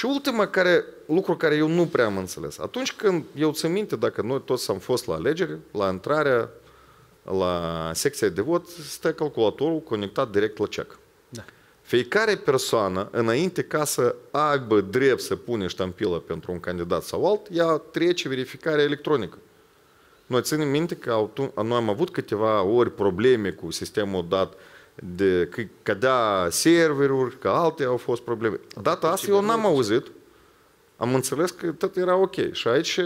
Și ultima care, lucru care eu nu prea am înțeles. Atunci când eu țin minte, dacă noi toți am fost la alegeri, la intrarea la secția de vot, stă calculatorul conectat direct la CEC. Da. Fiecare persoană, înainte ca să aibă drept să pune ștampilă pentru un candidat sau alt, ea trece verificarea electronică. Noi ținem minte că noi am avut câteva ori probleme cu sistemul dat uh, de, că da serveruri, că alte au fost probleme. Data asta eu n-am auzit. Am înțeles că tot era ok. Și aici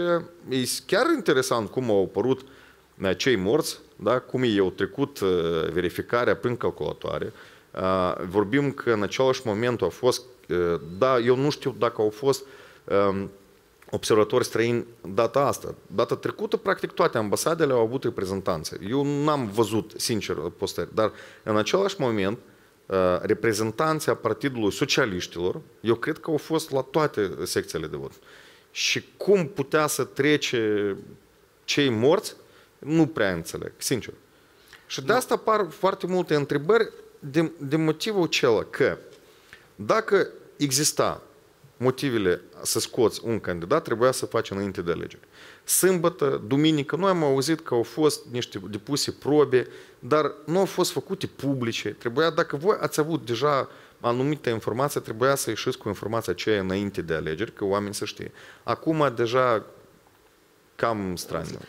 e chiar interesant cum au apărut cei morți, da? cum i-au trecut uh, verificarea prin calculatoare. Uh, vorbim că în același moment au fost, uh, da, eu nu știu dacă au fost um, observatori străini data asta. Data trecută, practic, toate ambasadele au avut reprezentanțe. Eu n-am văzut, sincer, postări, dar în același moment, uh, reprezentanții a Partidului Socialiștilor, eu cred că au fost la toate secțiile de vot. Și cum putea să trece cei morți, nu prea înțeleg, sincer. Și de asta apar foarte multe întrebări de, de motivul acela că dacă exista motivele să scoți un candidat trebuia să faci înainte de alegeri. Sâmbătă, duminică, noi am auzit că au fost niște depuse probe, dar nu au fost făcute publice. Trebuia, dacă voi ați avut deja anumite informații, trebuia să ieșiți cu informația aceea înainte de alegeri, că oamenii să știe. Acum deja cam straniu.